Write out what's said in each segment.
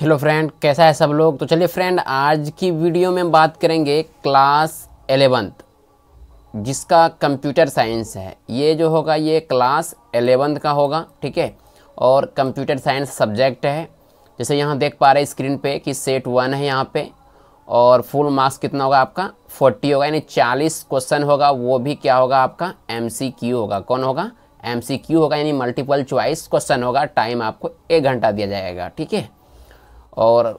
hello friend कैसा है सब लोग तो चलिए फ्रेंड आज की वीडियो में बात करेंगे क्लास एलेवंथ जिसका कंप्यूटर साइंस है ये जो होगा ये क्लास एलेवंथ का होगा ठीक है और कंप्यूटर साइंस सब्जेक्ट है जैसे यहाँ देख पा रहे स्क्रीन पे कि सेट वन है यहाँ पे और फुल मार्क्स कितना होगा आपका फोर्टी होगा यानी चालीस क्वेश्चन होगा वो भी क्या होगा आपका एम होगा कौन होगा एम होगा यानी मल्टीपल च्वाइस क्वेश्चन होगा टाइम आपको एक घंटा दिया जाएगा ठीक है और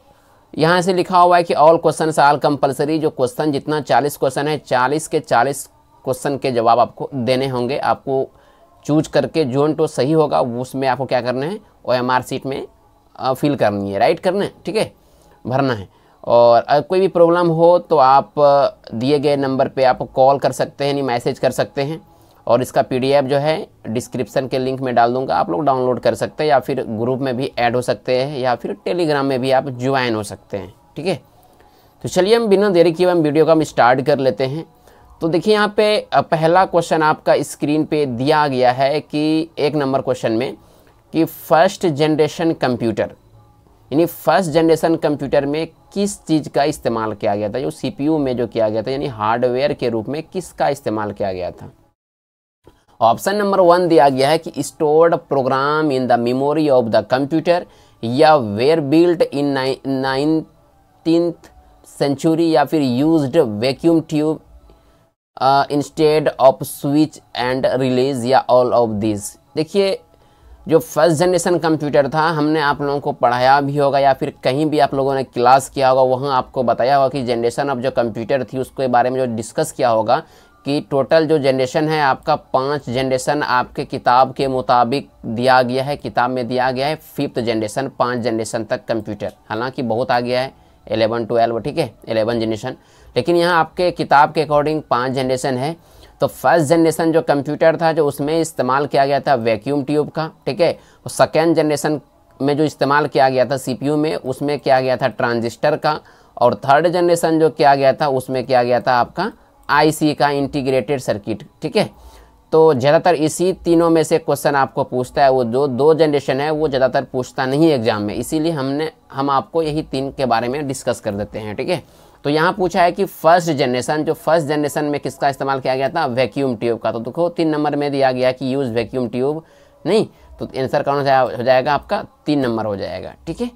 यहाँ से लिखा हुआ है कि ऑल क्वेश्चन आल कंपलसरी जो क्वेश्चन जितना चालीस क्वेश्चन है चालीस के चालीस क्वेश्चन के जवाब आपको देने होंगे आपको चूज करके जोन टो सही होगा उसमें आपको क्या करना है ओ एम आर सीट में फिल करनी है राइट करना है ठीक है भरना है और अगर कोई भी प्रॉब्लम हो तो आप दिए गए नंबर पे आप कॉल कर सकते हैं नहीं मैसेज कर सकते हैं और इसका पीडीएफ जो है डिस्क्रिप्शन के लिंक में डाल दूंगा आप लोग डाउनलोड कर सकते हैं या फिर ग्रुप में भी ऐड हो सकते हैं या फिर टेलीग्राम में भी आप ज्वाइन हो सकते हैं ठीक है तो चलिए हम बिना देरी किए हम वीडियो का हम स्टार्ट कर लेते हैं तो देखिए यहाँ पे पहला क्वेश्चन आपका स्क्रीन पे दिया गया है कि एक नंबर क्वेश्चन में कि फर्स्ट जनरेशन कंप्यूटर यानी फर्स्ट जनरेशन कंप्यूटर में किस चीज़ का इस्तेमाल किया गया था जो सीपीयू में जो किया गया था यानी हार्डवेयर के रूप में किसका इस्तेमाल किया गया था ऑप्शन नंबर वन दिया गया है कि stored program in the memory of the computer या were built in nineteen century या फिर used vacuum tube instead of switch and relays या ऑल ऑफ दिस देखिए जो फर्स्ट जनरेशन कंप्यूटर था हमने आप लोगों को पढ़ाया भी होगा या फिर कहीं भी आप लोगों ने क्लास किया होगा वहाँ आपको बताया होगा कि जनरेशन ऑफ जो कंप्यूटर थी उसके बारे में जो डिस्कस किया होगा कि टोटल जो जनरेशन है आपका पांच जनरेशन आपके किताब के मुताबिक दिया गया है किताब में दिया गया है फिफ्थ जनरेशन पाँच जनरेशन तक कंप्यूटर हालांकि बहुत आ गया है एलेवन ट्वेल्व ठीक है एलेवन जनरेशन लेकिन यहाँ आपके किताब के अकॉर्डिंग पाँच जनरेशन है तो फर्स्ट जनरेशन जो कंप्यूटर था जो उसमें इस्तेमाल किया गया था वैक्यूम ट्यूब का ठीक है और सेकेंड जनरेशन में जो इस्तेमाल किया गया था सी में उसमें किया गया था ट्रांजिस्टर का और थर्ड जनरेशन जो किया गया था उसमें किया गया था आपका आईसी का इंटीग्रेटेड सर्किट ठीक है तो ज़्यादातर इसी तीनों में से क्वेश्चन आपको पूछता है वो जो दो जनरेशन है वो ज़्यादातर पूछता नहीं एग्जाम में इसीलिए हमने हम आपको यही तीन के बारे में डिस्कस कर देते हैं ठीक है तो यहाँ पूछा है कि फर्स्ट जनरेशन जो फर्स्ट जनरेशन में किसका इस्तेमाल किया गया था वैक्यूम ट्यूब का तो देखो तीन नंबर में दिया गया कि यूज़ वैक्यूम ट्यूब नहीं तो आंसर कौन सा हो जाएगा आपका तीन नंबर हो जाएगा ठीक है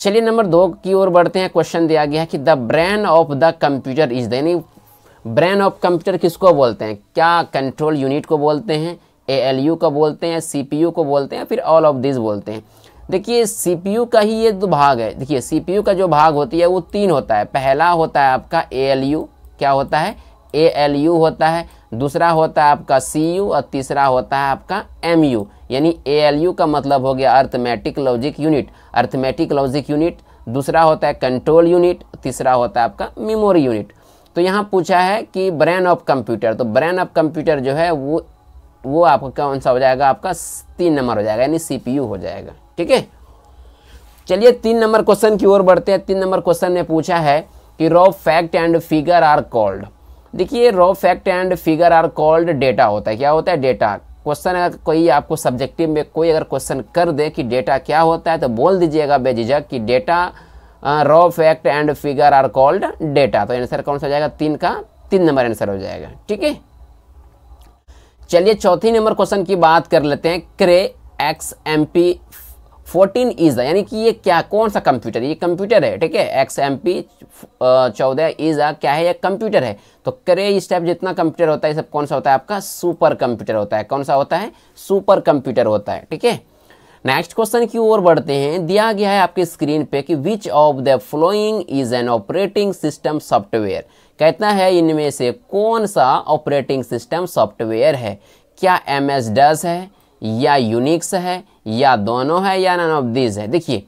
चलिए नंबर दो की ओर बढ़ते हैं क्वेश्चन दिया गया है कि the brain of the computer is the brain of computer किसको बोलते हैं क्या कंट्रोल यूनिट को बोलते हैं ए एल यू को बोलते हैं सी पी यू को बोलते हैं फिर ऑल ऑफ दिस बोलते हैं देखिए सी पी यू का ही ये दो भाग है देखिए सी पी यू का जो भाग होती है वो तीन होता है पहला होता है आपका ए एल यू क्या होता है ए एल यू होता है दूसरा होता है आपका सी यू और तीसरा होता है आपका एम यू यानी ए एल यू का मतलब हो गया arithmetic logic unit arithmetic logic unit दूसरा होता है कंट्रोल यूनिट तीसरा होता है आपका मेमोरी यूनिट तो यहाँ पूछा है कि ब्रेन ऑफ कंप्यूटर तो ब्रेन ऑफ कंप्यूटर जो है वो वो आपका कौन सा हो जाएगा आपका तीन नंबर हो जाएगा यानी सी हो जाएगा ठीक है चलिए तीन नंबर क्वेश्चन की ओर बढ़ते हैं तीन नंबर क्वेश्चन में पूछा है कि raw fact and figure are called देखिए raw fact and figure are called data होता है क्या होता है डेटा क्वेश्चन अगर कोई आपको सब्जेक्टिव में कोई अगर क्वेश्चन कर दे कि डेटा क्या होता है तो बोल दीजिएगा बेझिझक कि data raw fact and figure are called data तो आंसर कौन सा हो जाएगा तीन का तीन नंबर आंसर हो जाएगा ठीक है चलिए चौथी नंबर क्वेश्चन की बात कर लेते हैं Cray X M P fourteen is यानी कि ये क्या कौन सा कंप्यूटर ये कंप्यूटर है ठीक है एक्स एम पी चौदह इज आ क्या है ये कंप्यूटर है तो क्रे इस टाइप जितना कंप्यूटर होता है सब कौन सा होता है आपका सुपर कंप्यूटर होता है कौन सा होता है सुपर कंप्यूटर होता है ठीक है नेक्स्ट क्वेश्चन की ओर बढ़ते हैं दिया गया है आपके स्क्रीन पे कि which of the following is an operating system software कहता है इनमें से कौन सा ऑपरेटिंग सिस्टम सॉफ्टवेयर है क्या एम एस डस है या यूनिक्स है या दोनों है या नन ऑफ दिस है देखिए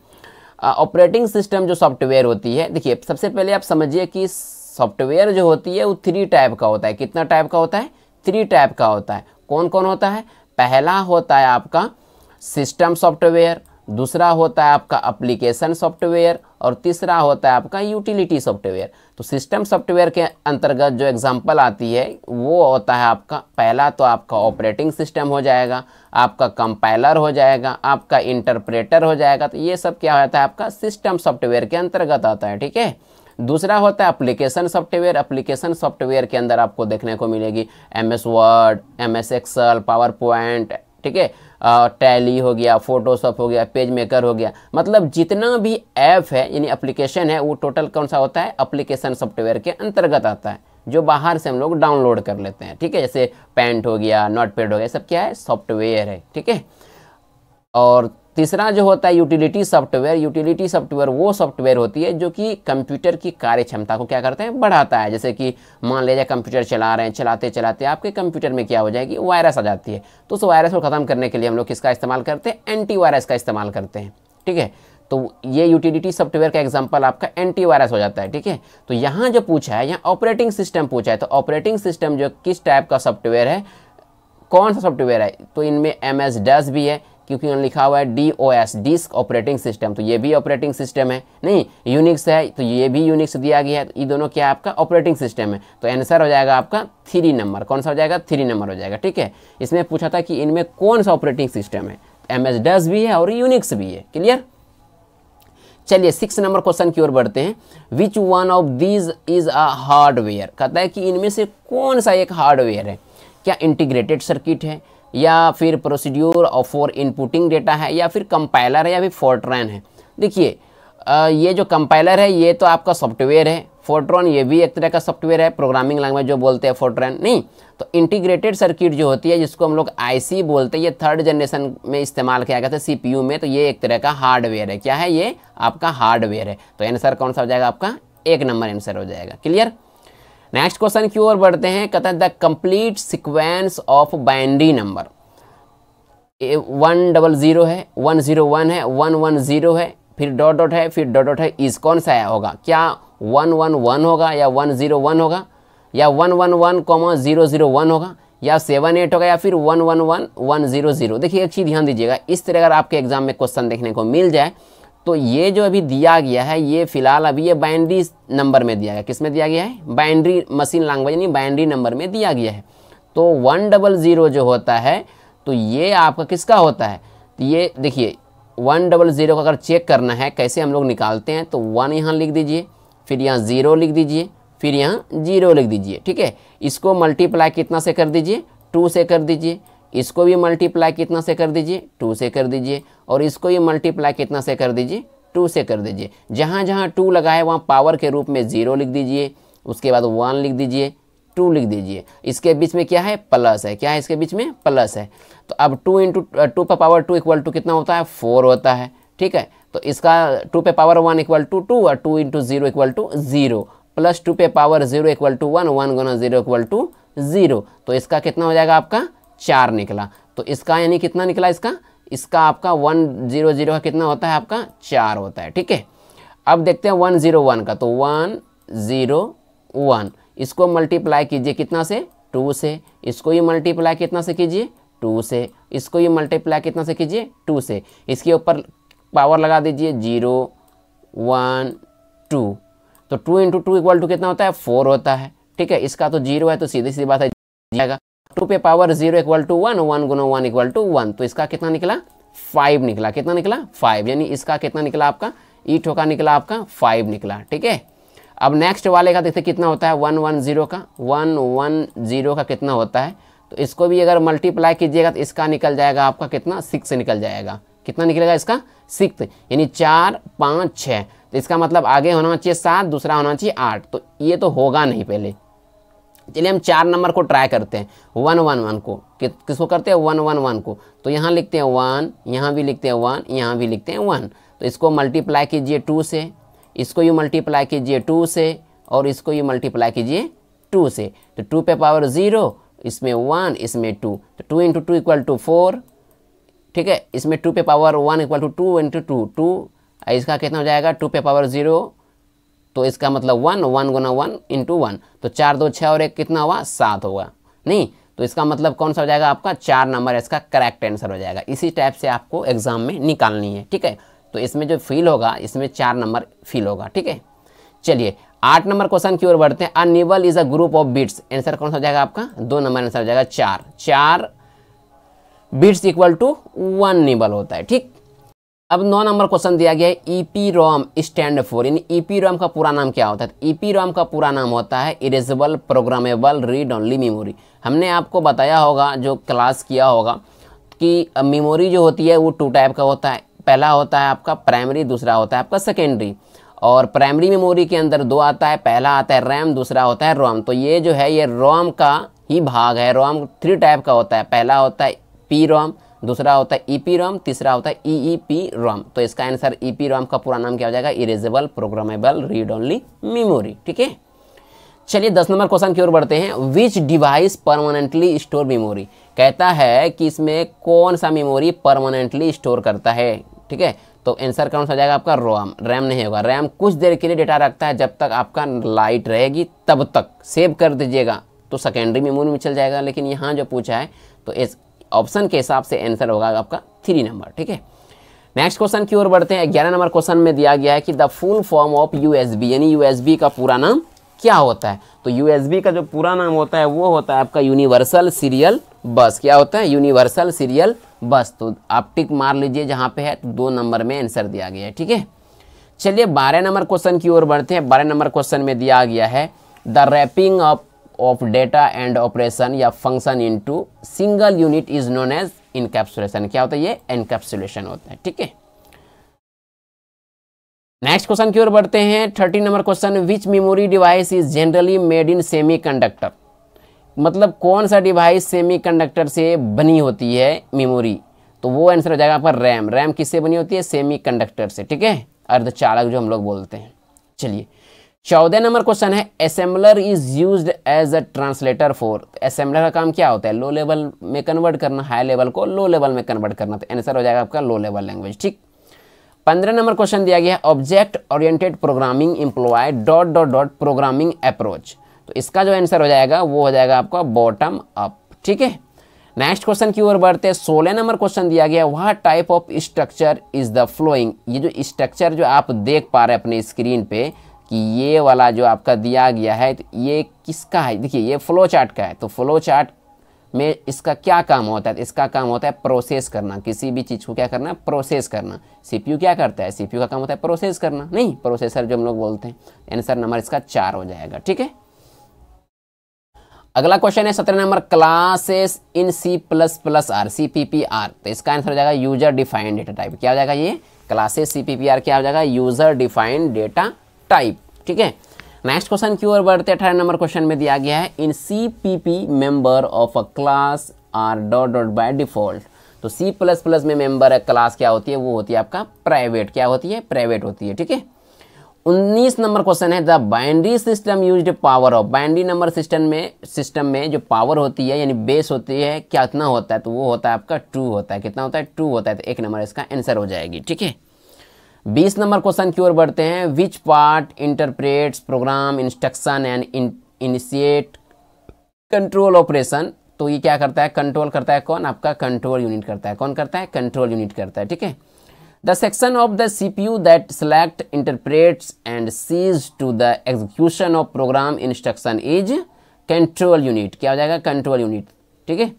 ऑपरेटिंग सिस्टम जो सॉफ्टवेयर होती है देखिए सबसे पहले आप समझिए कि सॉफ्टवेयर जो होती है वो थ्री टाइप का होता है कितना टाइप का होता है थ्री टाइप का होता है कौन कौन होता है पहला होता है आपका सिस्टम सॉफ्टवेयर दूसरा होता है आपका अप्लीकेशन सॉफ्टवेयर और तीसरा होता है आपका यूटिलिटी सॉफ्टवेयर तो सिस्टम सॉफ्टवेयर के अंतर्गत जो एग्जांपल आती है वो होता है आपका पहला तो आपका ऑपरेटिंग सिस्टम हो जाएगा आपका कंपाइलर हो जाएगा आपका इंटरप्रेटर हो जाएगा तो ये सब क्या होता है आपका सिस्टम सॉफ्टवेयर के अंतर्गत आता है ठीक है दूसरा होता है एप्लीकेशन सॉफ्टवेयर एप्लीकेशन सॉफ्टवेयर के अंदर आपको देखने को मिलेगी M S word M S excel power point ठीक है टैली हो गया फोटोशॉप हो गया पेज मेकर हो गया मतलब जितना भी ऐप है यानी एप्लीकेशन है वो टोटल कौन सा होता है एप्लीकेशन सॉफ्टवेयर के अंतर्गत आता है जो बाहर से हम लोग डाउनलोड कर लेते हैं ठीक है जैसे पैंट हो गया नोट पैड हो गया सब क्या है सॉफ्टवेयर है ठीक है और तीसरा जो होता है यूटिलिटी सॉफ्टवेयर यूटिलिटी सॉफ्टवेयर वो सॉफ्टवेयर होती है जो कि कंप्यूटर की कार्य क्षमता को क्या करते हैं बढ़ाता है जैसे कि मान लीजिए कंप्यूटर चला रहे हैं चलाते चलाते आपके कंप्यूटर में क्या हो जाएगी वायरस आ जाती है तो उस वायरस को ख़त्म करने के लिए हम लोग किसका इस्तेमाल करते हैं एंटी वायरस का इस्तेमाल करते हैं ठीक है तो ये यूटिलिटी सॉफ्टवेयर का एग्जाम्पल आपका एंटीवायरस हो जाता है ठीक है तो यहाँ जो पूछा है यहाँ ऑपरेटिंग सिस्टम पूछा है तो ऑपरेटिंग सिस्टम जो किस टाइप का सॉफ्टवेयर है कौन सा सॉफ्टवेयर है तो इनमें एम एस डस भी है क्योंकि उन्होंने लिखा हुआ है D O S disk operating system तो ये भी ऑपरेटिंग सिस्टम है नहीं यूनिक्स है तो ये भी यूनिक्स दिया गया है तो ये दोनों क्या आपका ऑपरेटिंग सिस्टम है तो आंसर हो जाएगा आपका थ्री नंबर कौन सा हो जाएगा थ्री नंबर हो जाएगा ठीक है इसमें पूछा था कि इनमें कौन सा ऑपरेटिंग सिस्टम है एम एस डस भी है और यूनिक्स भी है क्लियर चलिए सिक्स नंबर क्वेश्चन की ओर बढ़ते हैं which one of these is a hardware कहता है कि इनमें से कौन सा एक हार्डवेयर है क्या इंटीग्रेटेड सर्किट है या फिर प्रोसीड्योर फॉर इनपुटिंग डेटा है या फिर कंपाइलर है या फिर फोर्ट्रैन है देखिए ये जो कंपाइलर है ये तो आपका सॉफ्टवेयर है फोर्ट्रॉन ये भी एक तरह का सॉफ्टवेयर है प्रोग्रामिंग लैंग्वेज जो बोलते हैं फोर्ट्रैन नहीं तो इंटीग्रेटेड सर्किट जो होती है जिसको हम लोग आईसी बोलते हैं ये थर्ड जनरेशन में इस्तेमाल किया गया था सीपीयू में तो ये एक तरह का हार्डवेयर है क्या है ये आपका हार्डवेयर है तो आंसर कौन सा हो जाएगा आपका एक नंबर आंसर हो जाएगा क्लियर नेक्स्ट क्वेश्चन की ओर बढ़ते हैं कहते हैं the complete sequence of binary number one double zero है वन ज़ीरो वन है वन वन ज़ीरो है फिर डॉट डॉट है फिर डॉट डॉट है इस कौन सा आया होगा क्या वन वन वन होगा या वन ज़ीरो वन होगा या one one one comma zero zero one होगा या सेवन एट होगा या फिर one one one one zero zero देखिए एक चीज़ ध्यान दीजिएगा इस तरह अगर आपके एग्जाम में क्वेश्चन देखने को मिल जाए तो ये जो अभी दिया गया है ये फिलहाल अभी ये बाइंड्री नंबर में दिया गया किस में दिया गया है बाइंड्री मशीन लैंग्वेज यानी बाइंड्री नंबर में दिया गया है तो वन डबल ज़ीरो जो होता है तो ये आपका किसका होता है तो ये देखिए वन डबल ज़ीरो का अगर चेक करना है कैसे हम लोग निकालते हैं तो वन यहाँ लिख दीजिए फिर यहाँ ज़ीरो लिख दीजिए फिर यहाँ जीरो लिख दीजिए ठीक है इसको मल्टीप्लाई कितना से कर दीजिए टू से कर दीजिए इसको भी मल्टीप्लाई कितना से कर दीजिए टू से कर दीजिए और इसको भी मल्टीप्लाई कितना से कर दीजिए टू से कर दीजिए जहाँ जहाँ टू लगा है वहाँ पावर के रूप में ज़ीरो लिख दीजिए उसके बाद वन लिख दीजिए टू लिख दीजिए इसके बीच में क्या है प्लस है क्या है इसके बीच में प्लस है तो अब टू इंटू टू पर पावर टू इक्वल टू कितना होता है फोर होता है ठीक है तो इसका टू पे power one equal to two और two into zero equal to zero plus two पे power zero equal to one one गुना जीरो इक्वल टू ज़ीरो तो इसका कितना हो जाएगा आपका चार निकला तो इसका यानी कितना निकला इसका इसका आपका वन जीरो जीरो का कितना होता है आपका चार होता है ठीक है अब देखते हैं वन जीरो वन का तो वन ज़ीरो वन इसको मल्टीप्लाई कीजिए कितना से टू से इसको ये मल्टीप्लाई कितना से कीजिए टू से इसको ये मल्टीप्लाई कितना से कीजिए टू से इसके ऊपर पावर लगा दीजिए जीरो वन टू तो two into two equal to कितना होता है फोर होता है ठीक है इसका तो जीरो है तो सीधी सीधी बात है जाएगा टू पे power zero equal to one one गुनो वन इक्वल टू वन तो इसका कितना निकला फाइव निकला कितना निकला फाइव यानी इसका कितना निकला आपका ई ठोका निकला आपका फाइव निकला ठीक है अब नेक्स्ट वाले का देखते कितना होता है वन वन जीरो का वन वन जीरो का कितना होता है तो इसको भी अगर मल्टीप्लाई कीजिएगा तो इसका निकल जाएगा आपका कितना सिक्स निकल जाएगा कितना निकलेगा इसका सिक्स यानी चार पाँच छः तो इसका मतलब आगे होना चाहिए सात दूसरा होना चाहिए आठ तो ये तो होगा नहीं पहले चलिए हम चार नंबर को ट्राई करते हैं वन वन वन को कि, किसको करते हैं वन वन वन को तो यहाँ लिखते हैं वन यहाँ भी लिखते हैं वन यहाँ भी लिखते हैं वन तो इसको मल्टीप्लाई कीजिए टू से इसको यू मल्टीप्लाई कीजिए टू से और इसको यू मल्टीप्लाई कीजिए टू से तो टू पे पावर ज़ीरो इसमें वन इसमें टू तो two into two equal to four ठीक है इसमें टू पे power one equal to two into into two इसका कितना हो जाएगा टू पे पावर ज़ीरो तो इसका मतलब वन वन गुना वन इंटू वन तो चार दो छः और एक कितना हुआ सात होगा नहीं तो इसका मतलब कौन सा हो जाएगा आपका चार नंबर इसका करेक्ट आंसर हो जाएगा इसी टाइप से आपको एग्जाम में निकालनी है ठीक है तो इसमें जो फील होगा इसमें चार नंबर फील होगा ठीक है चलिए आठ नंबर क्वेश्चन की ओर बढ़ते हैं a nibble is a group of bits answer कौन सा हो जाएगा आपका दो नंबर आंसर हो जाएगा चार चार bits equal to one nibble होता है ठीक अब नौ नंबर क्वेश्चन दिया गया है E P ROM stand for यानी ई पी रोम का पूरा नाम क्या होता है ई पी रोम का पूरा नाम होता है erasable programmable read only memory हमने आपको बताया होगा जो क्लास किया होगा कि मेमोरी जो होती है वो टू टाइप का होता है पहला होता है आपका प्राइमरी दूसरा होता है आपका सेकेंडरी और प्राइमरी मेमोरी के अंदर दो आता है पहला आता है रैम दूसरा होता है रोम तो ये जो है ये रोम का ही भाग है रोम थ्री टाइप का होता है पहला होता है पी e रोम दूसरा होता है ई पी रोम तीसरा होता है ई ई पी रोम तो इसका आंसर ई पी रोम का पूरा नाम क्या हो जाएगा erasable programmable read only memory ठीक है चलिए दस नंबर क्वेश्चन की ओर बढ़ते हैं which device permanently store memory कहता है कि इसमें कौन सा मेमोरी परमानेंटली स्टोर करता है ठीक है तो आंसर कौन सा हो जाएगा आपका रोम रैम नहीं होगा रैम कुछ देर के लिए डेटा रखता है जब तक आपका लाइट रहेगी तब तक सेव कर दीजिएगा तो सेकेंडरी मेमोरी में चल जाएगा लेकिन यहाँ जो पूछा है तो इस ऑप्शन के हिसाब से आंसर होगा आपका थ्री नंबर ठीक है नेक्स्ट क्वेश्चन की ओर बढ़ते हैं ग्यारह नंबर क्वेश्चन में दिया गया है कि the full form of U यानी यू का पूरा नाम क्या होता है तो यू का जो पूरा नाम होता है वो होता है आपका यूनिवर्सल सीरियल बस क्या होता है यूनिवर्सल सीरियल बस तो आप टिक मार लीजिए जहाँ पे है तो दो नंबर में आंसर दिया गया है ठीक है चलिए बारह नंबर क्वेश्चन की ओर बढ़ते हैं बारह नंबर क्वेश्चन में दिया गया है the wrapping of of data and operation या function into single unit is known as encapsulation क्या होता है ये encapsulation होता है ठीक है नेक्स्ट क्वेश्चन की ओर बढ़ते हैं thirteen number question which memory device is generally made in semiconductor मतलब कौन सा डिवाइस सेमीकंडक्टर से बनी होती है मेमोरी तो वो आंसर हो जाएगा आपका रैम रैम किससे बनी होती है सेमीकंडक्टर से ठीक है अर्धचालक जो हम लोग बोलते हैं चलिए चौदह नंबर क्वेश्चन है assembler is use as a translator for assembler का काम क्या होता है लो लेवल में कन्वर्ट करना हाई लेवल को लो लेवल में कन्वर्ट करना तो आंसर हो जाएगा आपका लो लेवल लैंग्वेज ठीक पंद्रह नंबर क्वेश्चन दिया गया है object oriented programming employ dot dot dot programming approach तो इसका जो आंसर हो जाएगा वो हो जाएगा आपका बॉटम अप ठीक है नेक्स्ट क्वेश्चन की ओर बढ़ते हैं सोलह नंबर क्वेश्चन दिया गया वह type of structure is the following ये जो स्ट्रक्चर जो आप देख पा रहे हैं अपने स्क्रीन पे कि ये वाला जो आपका दिया गया है तो ये किसका है देखिए ये फ्लो चार्ट का है तो फ्लो चार्ट में इसका क्या काम होता है इसका काम होता है प्रोसेस करना किसी भी चीज़ को क्या करना प्रोसेस करना सीपीयू क्या करता है सीपीयू का काम होता है प्रोसेस करना नहीं प्रोसेसर जो हम लोग बोलते हैं आंसर नंबर इसका चार हो जाएगा ठीक है अगला क्वेश्चन है सत्रह number classes in C plus plus are C P P are तो इसका आंसर हो जाएगा यूजर डिफाइंड डेटा टाइप क्या हो जाएगा ये classes C P P are क्या हो जाएगा यूजर डिफाइंड डेटा टाइप ठीक है नेक्स्ट क्वेश्चन की ओर बढ़ते अठारह नंबर क्वेश्चन में दिया गया है in C P P member of a class are dot dot by default तो सी प्लस प्लस में मेंबर है क्लास क्या होती है वो होती है आपका प्राइवेट क्या होती है प्राइवेट होती है ठीक है उन्नीस नंबर क्वेश्चन है the binary system use power of binary number system में सिस्टम में जो पावर होती है यानी बेस होती है क्या इतना होता है तो वो होता है आपका टू होता है कितना होता है टू होता है तो एक नंबर इसका आंसर हो जाएगी ठीक है बीस नंबर क्वेश्चन की ओर बढ़ते हैं which part interprets program instruction and initiate control operation तो ये क्या करता है कंट्रोल करता है कौन आपका कंट्रोल यूनिट करता है कौन करता है कंट्रोल यूनिट करता है ठीक है the section of the C P U that select interprets and sees to the execution of program instruction is control unit क्या हो जाएगा कंट्रोल यूनिट ठीक है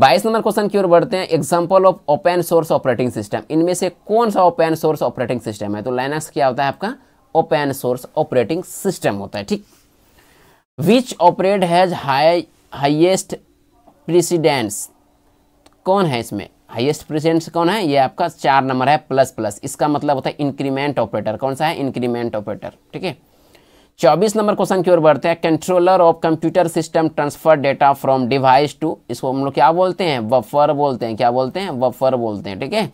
बाईस नंबर क्वेश्चन की ओर बढ़ते हैं example of open source operating system इनमें से कौन सा ओपन सोर्स ऑपरेटिंग सिस्टम है तो लाइनक्स क्या होता है आपका ओपन सोर्स ऑपरेटिंग सिस्टम होता है ठीक which operate has high highest precedence कौन है इसमें हाइएस्ट प्रेसिडेंस कौन है ये आपका चार नंबर है प्लस प्लस इसका मतलब होता है इंक्रीमेंट ऑपरेटर कौन सा है इंक्रीमेंट ऑपरेटर ठीक है चौबीस नंबर क्वेश्चन की ओर बढ़ते हैं controller of computer system transfer data from device to इसको हम लोग क्या बोलते हैं वफर बोलते हैं क्या बोलते हैं वफर बोलते हैं ठीक है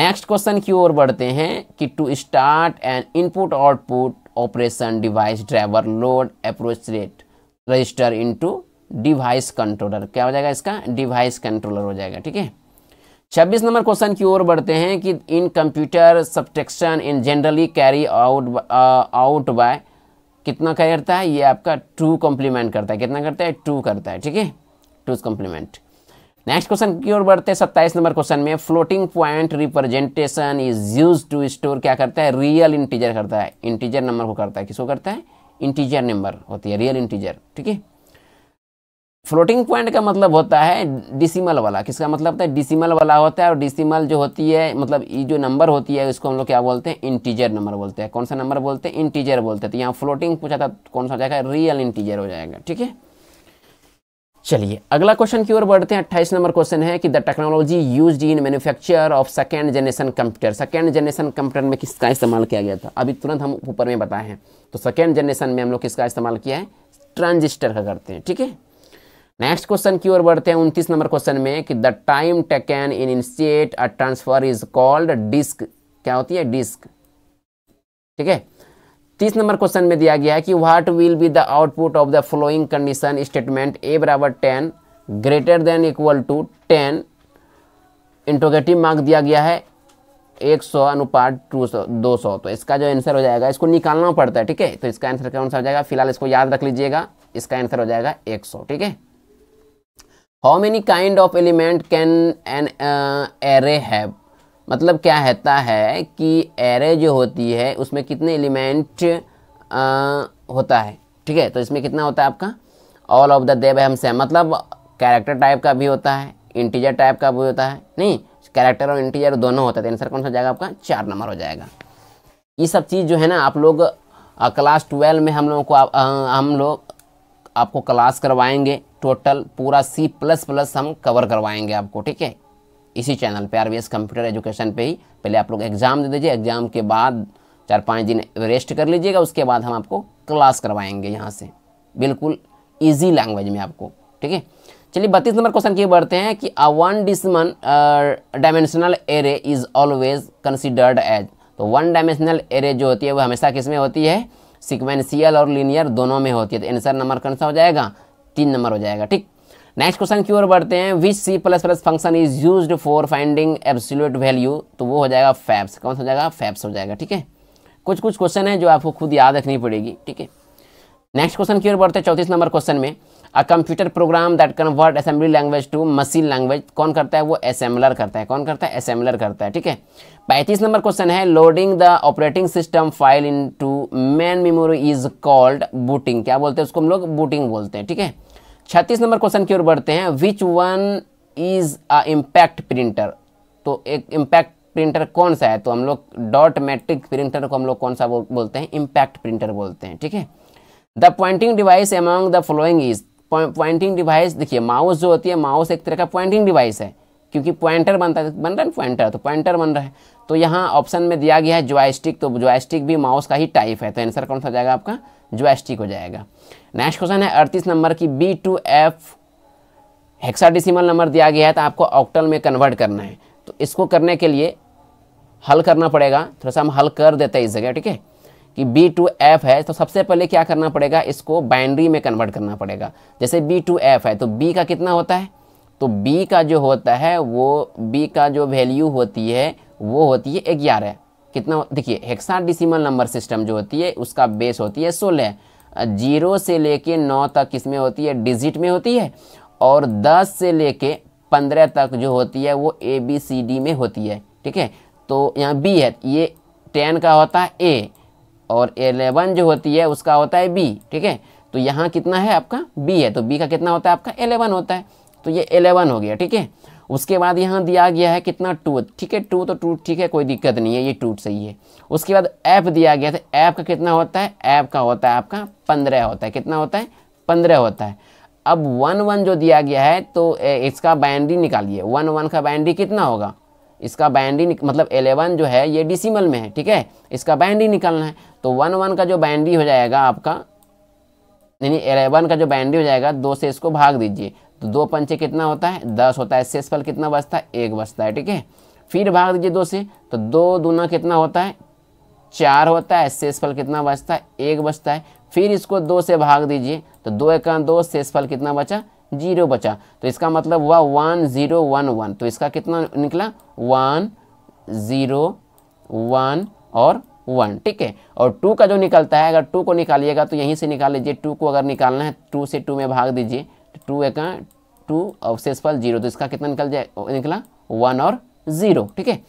नेक्स्ट क्वेश्चन की ओर बढ़ते हैं कि to start and input output operation device driver load appropriate register in device controller क्या हो जाएगा इसका डिवाइस कंट्रोलर हो जाएगा ठीक है छब्बीस नंबर क्वेश्चन की ओर बढ़ते हैं कि in computer subtraction in generally carry out out by कितना करता है ये आपका टू कॉम्प्लीमेंट करता है कितना करता है टू करता है ठीक है टूज कॉम्प्लीमेंट नेक्स्ट क्वेश्चन की ओर बढ़ते हैं सत्ताईस नंबर क्वेश्चन में floating point representation is use to store क्या करता है रियल इंटीजर करता है इंटीजर नंबर को करता है किसको करता है इंटीजर नंबर होती है रियल इंटीजर ठीक है फ्लोटिंग पॉइंट का मतलब होता है डिसिमल वाला किसका मतलब होता है डिसिमल वाला होता है और डिसिमल जो होती है मतलब ये जो नंबर होती है इसको हम लोग क्या बोलते हैं इंटीजर नंबर बोलते हैं कौन सा नंबर बोलते हैं इंटीजर बोलते हैं तो यहाँ फ्लोटिंग पूछा था तो कौन सा हो जाएगा रियल इंटीजर हो जाएगा ठीक है चलिए अगला क्वेश्चन की ओर बढ़ते हैं अट्ठाईस नंबर क्वेश्चन है कि the technology use in manufacture of second generation computer second generation computer में किसका इस्तेमाल किया गया था अभी तुरंत हम ऊपर में बताए हैं तो सेकेंड जनरेशन में हम लोग किसका इस्तेमाल किया है ट्रांजिस्टर का करते हैं ठीक है नेक्स्ट क्वेश्चन की ओर बढ़ते हैं उनतीस नंबर क्वेश्चन में कि the time taken in initiate a transfer is called disk क्या होती है डिस्क ठीक है तीस नंबर क्वेश्चन में दिया गया है कि what will be the output of the following condition statement A बराबर ten greater than equal to ten interrogative mark दिया गया है एक सौ अनुपात टू सौ दो सौ तो इसका जो आंसर हो जाएगा इसको निकालना पड़ता है ठीक है तो इसका आंसर कौन सा हो जाएगा फिलहाल इसको याद रख लीजिएगा इसका आंसर हो जाएगा एक सौ ठीक है how many kind of element can an array have मतलब क्या रहता है कि एरे जो होती है उसमें कितने एलिमेंट uh, होता है ठीक है तो इसमें कितना होता है आपका ऑल ऑफ द देव हम से मतलब कैरेक्टर टाइप का भी होता है इंटीजर टाइप का भी होता है नहीं कैरेक्टर और इंटीजर दोनों होता है आंसर कौन सा हो जाएगा आपका चार नंबर हो जाएगा ये सब चीज़ जो है ना आप लोग क्लास uh, ट्वेल्व में हम लोगों को आ, uh, हम लोग आपको क्लास करवाएंगे टोटल पूरा सी प्लस प्लस हम कवर करवाएंगे आपको ठीक है इसी चैनल पे आरबीएस कंप्यूटर एजुकेशन पे ही पहले आप लोग एग्ज़ाम दे दीजिए एग्ज़ाम के बाद चार पाँच दिन रेस्ट कर लीजिएगा उसके बाद हम आपको क्लास करवाएंगे यहाँ से बिल्कुल ईजी लैंग्वेज में आपको ठीक है चलिए बत्तीस नंबर क्वेश्चन की बढ़ते हैं कि अ वन डिसमन dimensional array is always considered as तो वन डायमेंशनल एरे जो होती है वो हमेशा किस में होती है सिक्वेंशियल और लीनियर दोनों में होती है तो आंसर नंबर कौन सा हो जाएगा तीन नंबर हो जाएगा ठीक नेक्स्ट क्वेश्चन की ओर बढ़ते हैं which C plus plus function is used for finding absolute value तो वो हो जाएगा फैप्स कौन सा हो जाएगा फैप्स हो जाएगा ठीक है कुछ कुछ क्वेश्चन है जो आपको खुद याद रखनी पड़ेगी ठीक है नेक्स्ट क्वेश्चन की ओर बढ़ते हैं चौतीस नंबर क्वेश्चन में a computer program that convert assembly language to machine language कौन करता है वो असेंबलर करता है कौन करता है असेंबलर करता है ठीक है पैंतीस नंबर क्वेश्चन है loading the operating system file into main memory is called booting क्या बोलते हैं उसको हम लोग बूटिंग बोलते हैं ठीक है छत्तीस नंबर क्वेश्चन की ओर बढ़ते हैं which one is a impact printer तो एक इम्पैक्ट प्रिंटर कौन सा है तो हम लोग डॉट मैट्रिक प्रिंटर को हम लोग कौन सा बो, बोलते हैं इम्पैक्ट प्रिंटर बोलते हैं ठीक है the pointing device among the following is pointing device देखिए माउस जो होती है माउस एक तरह का पॉइंटिंग डिवाइस है क्योंकि पॉइंटर बनता है बन रहा है पॉइंटर तो पॉइंटर बन रहा है तो यहाँ ऑप्शन में दिया गया है ज्वाइस्टिक तो ज्वाइस्टिक भी माउस का ही टाइप है तो आंसर कौन सा हो जाएगा आपका ज्वाइस्टिक हो जाएगा नेक्स्ट क्वेश्चन है अड़तीस नंबर की B two F hexadecimal number दिया गया है तो आपको ऑक्टल में कन्वर्ट करना है तो इसको करने के लिए हल करना पड़ेगा थोड़ा सा हम हल कर देते हैं इस जगह ठीक है कि बी टू एफ है तो सबसे पहले क्या करना पड़ेगा इसको बाइनरी में कन्वर्ट करना पड़ेगा जैसे बी टू एफ है तो बी का कितना होता है तो b का जो होता है वो b का जो वैल्यू होती है वो होती है ग्यारह कितना देखिए हेक्सा डिसिमल नंबर सिस्टम जो होती है उसका बेस होती है सोलह जीरो से लेके नौ तक इसमें होती है डिजिट में होती है और दस से लेके पंद्रह तक जो होती है वो ए बी सी डी में होती है ठीक है तो यहाँ बी है ये टेन का होता है ए और एलेवन जो होती है उसका होता है बी ठीक है तो यहाँ कितना है आपका बी है तो बी का कितना होता है आपका एलेवन होता है तो ये एलेवन हो गया ठीक है उसके बाद यहाँ दिया गया है कितना टू ठीक है टू तो टू ठीक है कोई दिक्कत नहीं है ये टू सही है उसके बाद ऐप दिया गया था ऐप का कितना होता है ऐप का होता है आपका पंद्रह होता है कितना होता है पंद्रह होता है अब वन वन जो दिया गया है तो इसका बाइंड्री निकालिए वन वन का बाइंड्री कितना होगा इसका बाइंड्री मतलब एलेवन जो है ये डिसिमल में है ठीक है इसका बाइंड्री निकालना है तो वन वन का जो बाइंड्री हो जाएगा आपका यानी एलेवन का जो बाइंड्री हो जाएगा दो से इसको भाग दीजिए तो दो पंचे कितना होता है दस होता है शेषफल कितना बचता है एक बचता है ठीक है फिर भाग दीजिए दो से तो दो दूना कितना होता है चार होता है शेषफल कितना बचता है एक बचता है फिर इसको दो से भाग दीजिए तो दो एक दो शेषफल कितना बचा जीरो बचा तो इसका मतलब हुआ वन ज़ीरो वन वन तो इसका कितना निकला वन ज़ीरो वन और वन ठीक है और टू का जो निकलता है अगर टू को निकालिएगा तो यहीं से निकाल लीजिए टू को अगर निकालना है टू से टू में भाग दीजिए तो टू एक टू अवशेषफल जीरो तो इसका कितना निकल जाए निकला वन और ज़ीरो ठीक है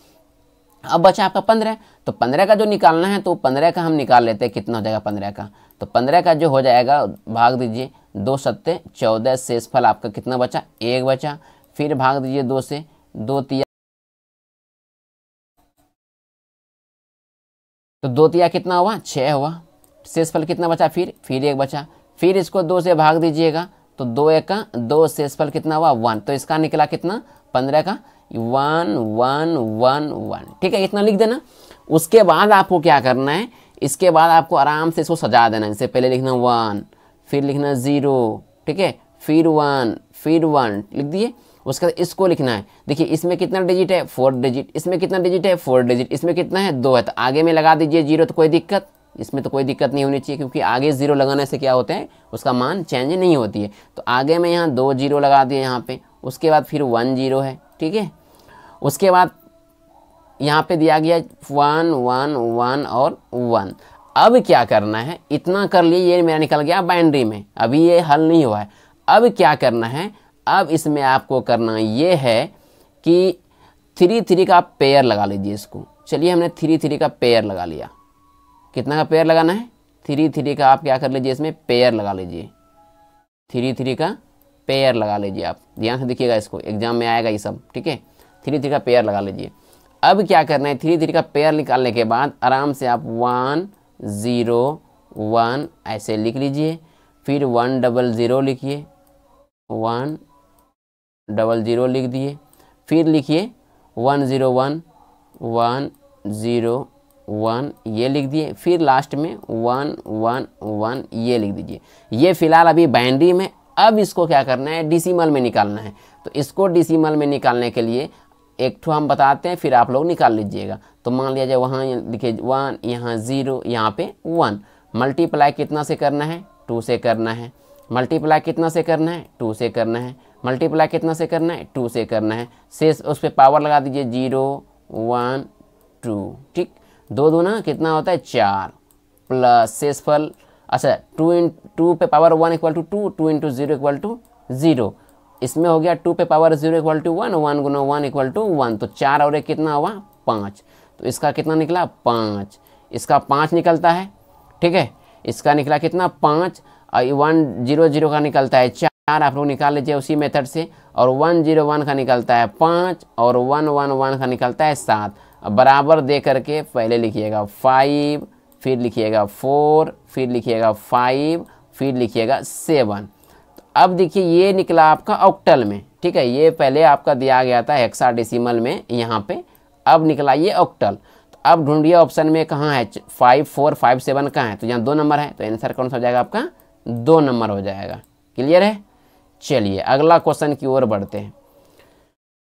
अब बचा आपका पंद्रह तो पंद्रह का जो निकालना है तो पंद्रह का हम निकाल लेते हैं कितना हो जाएगा पंद्रह का तो पंद्रह का जो हो जाएगा भाग दीजिए दो सत्ते चौदह शेष फल आपका कितना बचा एक बचा फिर भाग दीजिए दो से दो तिया तो दो तिया कितना हुआ छः हुआ शेष फल कितना बचा फिर फिर एक बचा फिर इसको दो से भाग दीजिएगा तो दो एक का दो शेषफल कितना हुआ वन तो इसका निकला कितना पंद्रह का वन वन वन वन ठीक है इतना लिख देना उसके बाद आपको क्या करना है इसके बाद आपको आराम से इसको सजा देना इससे पहले लिखना वन फिर लिखना ज़ीरो ठीक है फिर वन फिर वन लिख दिए उसके बाद इसको लिखना है देखिए इसमें कितना डिजिट है फोर डिजिट इसमें कितना डिजिट है फोर डिजिट इसमें कितना है दो है तो आगे में लगा दीजिए जीरो तो कोई दिक्कत इसमें तो कोई दिक्कत नहीं होनी चाहिए क्योंकि आगे ज़ीरो लगाने से क्या होते हैं उसका मान चेंज नहीं होती है तो आगे मैं यहाँ दो जीरो लगा दिए यहाँ पे उसके बाद फिर वन जीरो है ठीक है उसके बाद यहाँ पे दिया गया वन वन वन और वन अब क्या करना है इतना कर लिए ये मेरा निकल गया बाइंड्री में अभी ये हल नहीं हुआ है अब क्या करना है अब इसमें आपको करना ये है कि थ्री थ्री का पेयर लगा लीजिए इसको चलिए हमने थ्री थ्री का पेयर लगा लिया कितना का पेयर लगाना है थ्री थ्री का आप क्या कर लीजिए इसमें पेयर लगा लीजिए थ्री थ्री का पेयर लगा लीजिए आप ध्यान से देखिएगा इसको एग्जाम में आएगा ये सब ठीक है थ्री थ्री का पेयर लगा लीजिए अब क्या करना है थ्री थ्री का पेयर निकालने के बाद आराम से आप वन ज़ीरो वन ऐसे लिख लीजिए फिर वन डबल ज़ीरो लिखिए वन डबल ज़ीरो लिख दिए फिर लिखिए one zero one one zero one ये लिख दिए फिर लास्ट में वन वन वन ये लिख दीजिए ये फिलहाल अभी बाइनरी में अब इसको क्या करना है डिसीमल में निकालना है तो इसको डिसीमल में निकालने के लिए एक ठो हम बताते हैं फिर आप लोग निकाल लीजिएगा तो मान लिया जाए वहाँ लिखे वन यहाँ ज़ीरो यहाँ पे वन मल्टीप्लाई कितना से करना है टू से करना है मल्टीप्लाई कितना से करना है टू से करना है मल्टीप्लाई कितना से करना है टू से करना है शेष उस पर पावर लगा दीजिए जीरो वन टू ठीक दो दूना कितना होता है चार प्लस शेषफल अच्छा टू इन टू पे power one equal to two two into zero equal to zero इसमें हो गया टू पे power zero equal to one one गुना वन इक्वल टू वन तो चार और एक कितना हुआ पाँच तो इसका कितना निकला पाँच इसका पाँच निकलता है ठीक है इसका निकला कितना पाँच और वन जीरो जीरो का निकलता है चार आप लोग निकाल लीजिए उसी मेथड से और वन जीरो वन का निकलता है पाँच और वन वन वन का निकलता है सात अब बराबर दे करके पहले लिखिएगा फाइव फिर लिखिएगा फोर फिर लिखिएगा फाइव फिर लिखिएगा सेवन तो अब देखिए ये निकला आपका ऑक्टल में ठीक है ये पहले आपका दिया गया था हेक्सा डेसिमल में यहाँ पे अब निकला ये ऑक्टल तो अब ढूंढिए ऑप्शन में कहाँ है फाइव फोर फाइव सेवन कहाँ है तो यहाँ दो नंबर है तो आंसर कौन सा हो जाएगा आपका दो नंबर हो जाएगा क्लियर है चलिए अगला क्वेश्चन की ओर बढ़ते हैं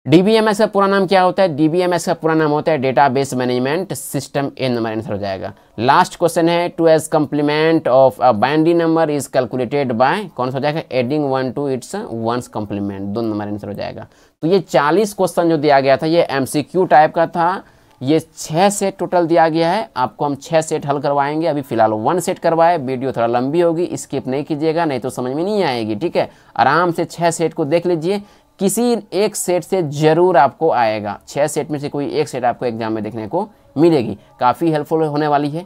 डीबीएमएस का पूरा नाम क्या होता है डीबीएमएस का पूरा नाम होता है database management system A number answer हो जाएगा लास्ट क्वेश्चन है two's complement of a binary number is calculated by कौन सा हो जाएगा adding one to its one's complement दो नंबर आंसर हो जाएगा तो ये चालीस क्वेश्चन जो दिया गया था ये एम टाइप का था ये छः सेट टोटल दिया गया है आपको हम छः सेट हल करवाएंगे अभी फिलहाल वन सेट करवाए वीडियो थोड़ा लंबी होगी स्किप नहीं कीजिएगा नहीं तो समझ में नहीं आएगी ठीक है आराम से छः सेट को देख लीजिए किसी एक सेट से ज़रूर आपको आएगा छः सेट में से कोई एक सेट आपको एग्जाम में देखने को मिलेगी काफ़ी हेल्पफुल होने वाली है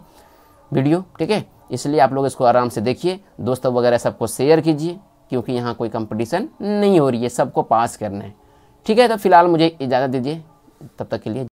वीडियो ठीक है इसलिए आप लोग इसको आराम से देखिए दोस्तों वगैरह सबको शेयर कीजिए क्योंकि यहाँ कोई कंपटीशन नहीं हो रही है सबको पास करना है ठीक है तो फिलहाल मुझे इजाज़त दीजिए तब तक के लिए